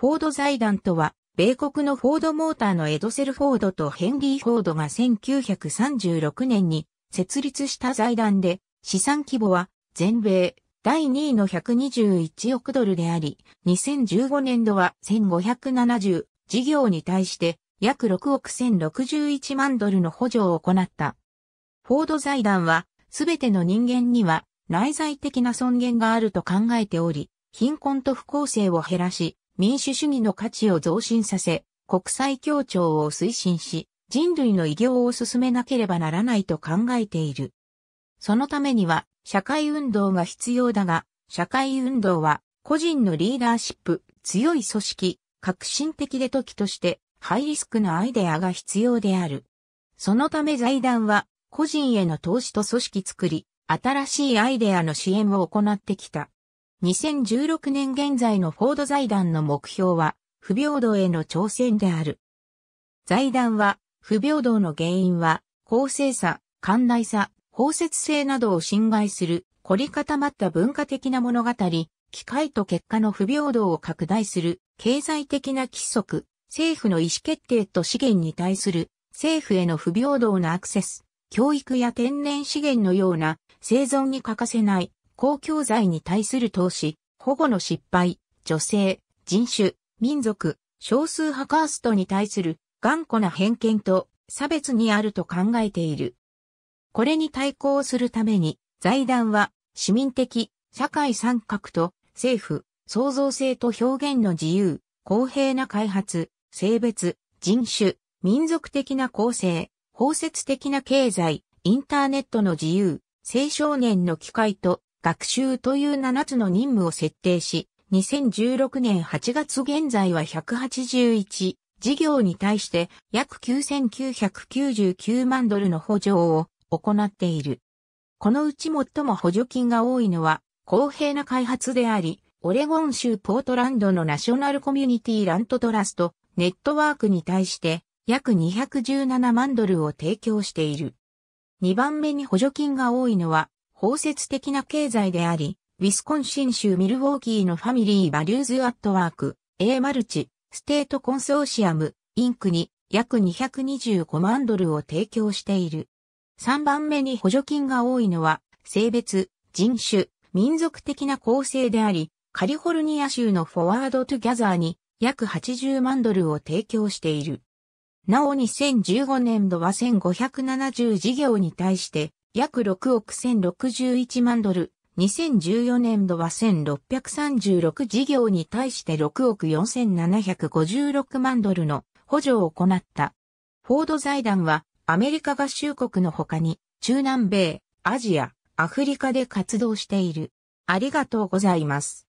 フォード財団とは、米国のフォードモーターのエドセル・フォードとヘンリー・フォードが1936年に設立した財団で、資産規模は全米第2位の121億ドルであり、2015年度は1570事業に対して約6億1061万ドルの補助を行った。フォード財団は、すべての人間には内在的な尊厳があると考えており、貧困と不公正を減らし、民主主義の価値を増進させ、国際協調を推進し、人類の偉業を進めなければならないと考えている。そのためには、社会運動が必要だが、社会運動は、個人のリーダーシップ、強い組織、革新的で時として、ハイリスクなアイデアが必要である。そのため財団は、個人への投資と組織作り、新しいアイデアの支援を行ってきた。2016年現在のフォード財団の目標は、不平等への挑戦である。財団は、不平等の原因は、公正さ、寛大さ、包摂性などを侵害する、凝り固まった文化的な物語、機会と結果の不平等を拡大する、経済的な規則、政府の意思決定と資源に対する、政府への不平等なアクセス、教育や天然資源のような生存に欠かせない公共財に対する投資、保護の失敗、女性、人種、民族、少数派カーストに対する頑固な偏見と差別にあると考えている。これに対抗するために、財団は市民的、社会参画と政府、創造性と表現の自由、公平な開発、性別、人種、民族的な構成、包摂的な経済、インターネットの自由、青少年の機会と学習という7つの任務を設定し、2016年8月現在は181事業に対して約9999万ドルの補助を行っている。このうち最も補助金が多いのは公平な開発であり、オレゴン州ポートランドのナショナルコミュニティラントトラストネットワークに対して約217万ドルを提供している。2番目に補助金が多いのは包摂的な経済であり、ウィスコンシン州ミルウォーキーのファミリーバリューズアットワーク、A マルチ、ステートコンソーシアム、インクに約225万ドルを提供している。3番目に補助金が多いのは、性別、人種、民族的な構成であり、カリフォルニア州のフォワードトゥギャザーに約80万ドルを提供している。なお2015年度は1570事業に対して約6億1061万ドル、2014年度は1636事業に対して6億4756万ドルの補助を行った。フォード財団はアメリカ合衆国の他に中南米、アジア、アフリカで活動している。ありがとうございます。